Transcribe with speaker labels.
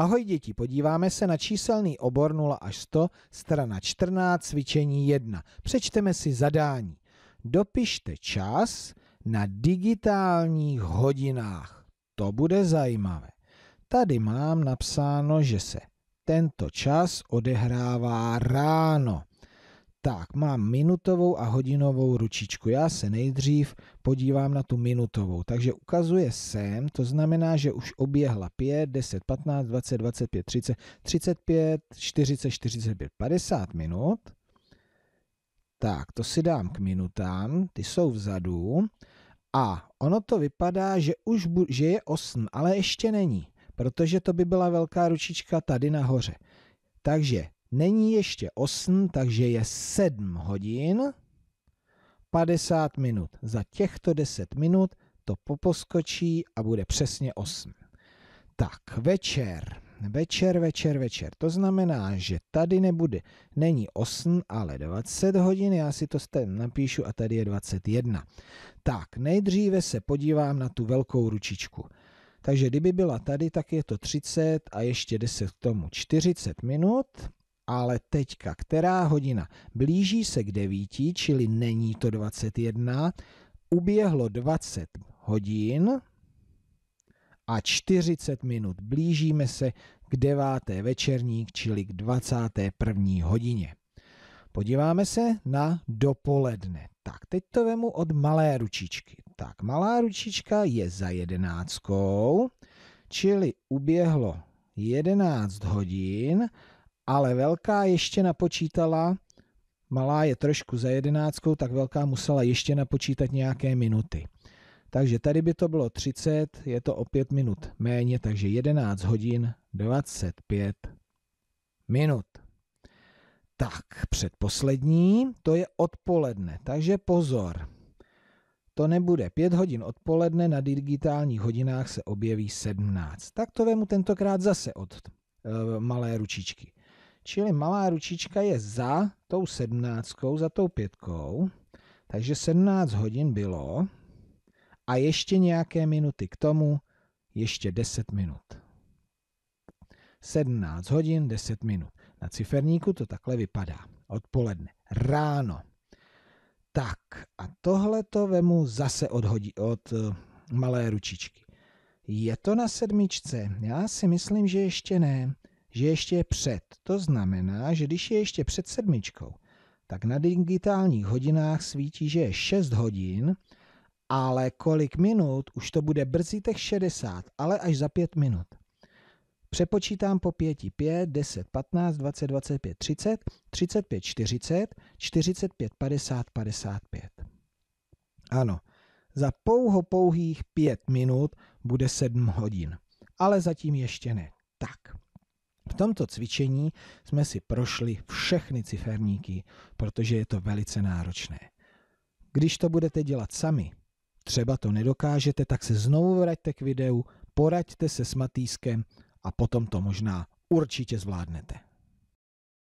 Speaker 1: Ahoj děti, podíváme se na číselný obor 0 až 100, strana 14, cvičení 1. Přečteme si zadání. Dopište čas na digitálních hodinách. To bude zajímavé. Tady mám napsáno, že se tento čas odehrává ráno. Tak, mám minutovou a hodinovou ručičku. Já se nejdřív podívám na tu minutovou. Takže ukazuje sem, to znamená, že už oběhla 5, 10, 15, 20, 25, 30, 35, 40, 45, 50 minut. Tak, to si dám k minutám, ty jsou vzadu. A ono to vypadá, že už bu- že je 8, ale ještě není, protože to by byla velká ručička tady nahoře. Takže Není ještě 8, takže je 7 hodin 50 minut. Za těchto 10 minut to poposkočí a bude přesně 8. Tak, večer. Večer, večer, večer. To znamená, že tady nebude, není 8, ale 20 hodin. Já si to sem napíšu a tady je 21. Tak, nejdříve se podívám na tu velkou ručičku. Takže kdyby byla tady, tak je to 30 a ještě 10 k tomu 40 minut ale teďka, která hodina? Blíží se k devíti, čili není to 21, uběhlo 20 hodin a 40 minut. Blížíme se k deváté večerník, čili k 21. hodině. Podíváme se na dopoledne. Tak, teď to vemu od malé ručičky. Tak, malá ručička je za jedenáctkou, čili uběhlo 11 hodin ale velká ještě napočítala, malá je trošku za jedenáctkou, tak velká musela ještě napočítat nějaké minuty. Takže tady by to bylo 30, je to o 5 minut méně, takže 11 hodin 25 minut. Tak, předposlední, to je odpoledne, takže pozor. To nebude 5 hodin odpoledne, na digitálních hodinách se objeví 17. Tak to vemu tentokrát zase od e, malé ručičky. Čili malá ručička je za tou sedmnáctkou, za tou pětkou. Takže 17 hodin bylo a ještě nějaké minuty k tomu, ještě 10 minut. 17 hodin 10 minut. Na ciferníku to takhle vypadá. Odpoledne. Ráno. Tak a tohle to vemu zase odhodí od eh, malé ručičky. Je to na sedmičce? Já si myslím, že ještě ne že ještě je před. To znamená, že když je ještě před sedmičkou, tak na digitálních hodinách svítí, že je 6 hodin, ale kolik minut, už to bude brzy těch 60, ale až za 5 minut. Přepočítám po 5, 5, 10, 15, 20, 25, 30, 35, 40, 45, 50, 55. Ano, za pouho pouhých 5 minut bude 7 hodin, ale zatím ještě ne tomto cvičení jsme si prošli všechny ciferníky, protože je to velice náročné. Když to budete dělat sami, třeba to nedokážete, tak se znovu vraťte k videu, poraďte se s Matýskem a potom to možná určitě zvládnete.